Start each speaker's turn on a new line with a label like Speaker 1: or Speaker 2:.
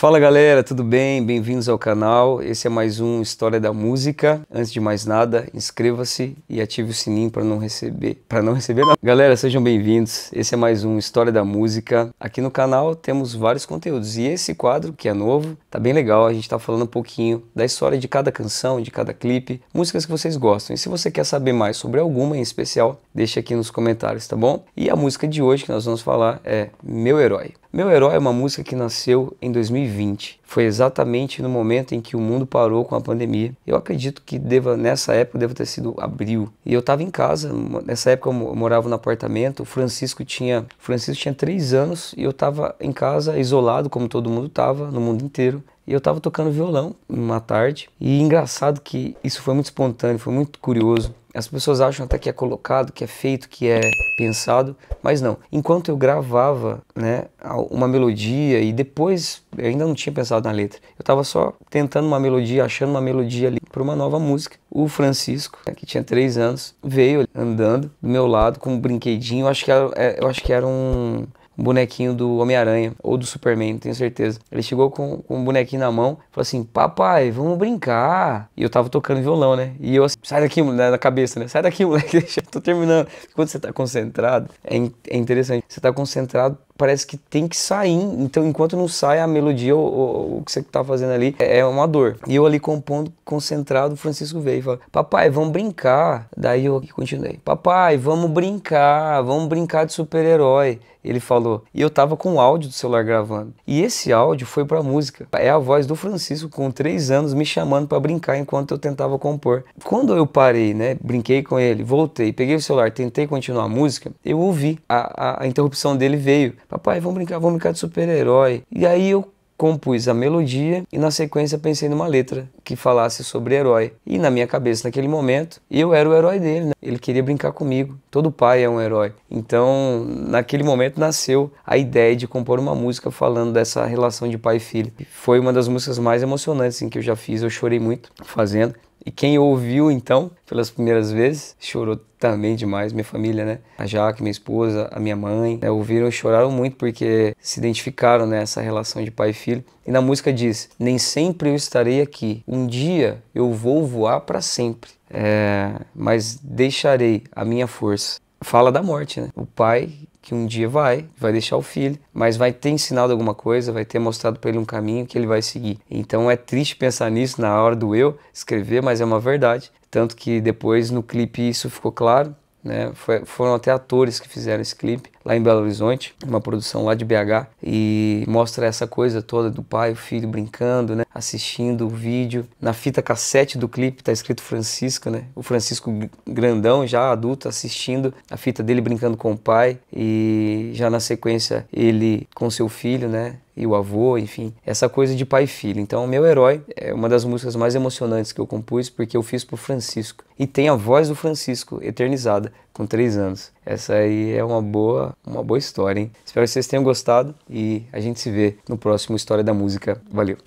Speaker 1: Fala galera, tudo bem? Bem-vindos ao canal. Esse é mais um História da Música. Antes de mais nada, inscreva-se e ative o sininho para não receber, para não receber não. Galera, sejam bem-vindos. Esse é mais um História da Música. Aqui no canal temos vários conteúdos e esse quadro, que é novo, tá bem legal. A gente está falando um pouquinho da história de cada canção, de cada clipe, músicas que vocês gostam. E se você quer saber mais sobre alguma em especial, deixa aqui nos comentários, tá bom? E a música de hoje que nós vamos falar é Meu Herói. Meu Herói é uma música que nasceu em 2020. Foi exatamente no momento em que o mundo parou com a pandemia. Eu acredito que deva nessa época deva ter sido abril. E eu estava em casa. Nessa época eu morava no apartamento. O Francisco tinha o Francisco tinha três anos e eu estava em casa isolado como todo mundo estava no mundo inteiro. E eu estava tocando violão numa tarde. E engraçado que isso foi muito espontâneo, foi muito curioso. As pessoas acham até que é colocado, que é feito, que é pensado, mas não. Enquanto eu gravava, né, uma melodia e depois eu ainda não tinha pensado na letra. Eu estava só tentando uma melodia, achando uma melodia ali para uma nova música. O Francisco, né, que tinha três anos, veio andando do meu lado com um brinquedinho. Eu acho que era, é, eu acho que era um um bonequinho do Homem-Aranha ou do Superman, tenho certeza. Ele chegou com, com um bonequinho na mão, falou assim: Papai, vamos brincar. E eu tava tocando violão, né? E eu assim, sai daqui, moleque, né, na cabeça, né? Sai daqui, moleque, deixa, tô terminando. Quando você tá concentrado, é, in é interessante. Você tá concentrado parece que tem que sair. Então, enquanto não sai a melodia, o, o que você tá fazendo ali é, é uma dor. E eu ali compondo, concentrado, o Francisco veio e falou: Papai, vamos brincar. Daí eu continuei: Papai, vamos brincar, vamos brincar de super-herói. Ele falou. E eu tava com o áudio do celular gravando. E esse áudio foi pra música. É a voz do Francisco com três anos me chamando para brincar enquanto eu tentava compor. Quando eu parei, né, brinquei com ele, voltei, peguei o celular, tentei continuar a música, eu ouvi. a, a, a interrupção dele veio papai, vamos brincar, vamos brincar de super-herói. E aí eu compus a melodia e na sequência pensei numa letra que falasse sobre herói. E na minha cabeça, naquele momento, eu era o herói dele, né? ele queria brincar comigo. Todo pai é um herói. Então, naquele momento nasceu a ideia de compor uma música falando dessa relação de pai e filho. Foi uma das músicas mais emocionantes assim, que eu já fiz, eu chorei muito fazendo. E quem ouviu então, pelas primeiras vezes, chorou também demais, minha família, né? A Jaque, minha esposa, a minha mãe, né? ouviram e choraram muito porque se identificaram nessa né? relação de pai e filho. E na música diz: Nem sempre eu estarei aqui, um dia eu vou voar para sempre, é... mas deixarei a minha força. Fala da morte, né? O pai que um dia vai, vai deixar o filho, mas vai ter ensinado alguma coisa, vai ter mostrado para ele um caminho que ele vai seguir. Então é triste pensar nisso na hora do eu escrever, mas é uma verdade. Tanto que depois no clipe isso ficou claro, né? Foi, foram até atores que fizeram esse clipe lá em Belo Horizonte, uma produção lá de BH, e mostra essa coisa toda do pai, o filho brincando, né? Assistindo o vídeo. Na fita cassete do clipe tá escrito Francisco, né? O Francisco grandão, já adulto, assistindo a fita dele brincando com o pai, e já na sequência ele com seu filho, né? e o avô, enfim, essa coisa de pai e filho. Então, Meu Herói é uma das músicas mais emocionantes que eu compus porque eu fiz pro Francisco. E tem a voz do Francisco, eternizada, com três anos. Essa aí é uma boa uma boa história, hein? Espero que vocês tenham gostado e a gente se vê no próximo História da Música. Valeu!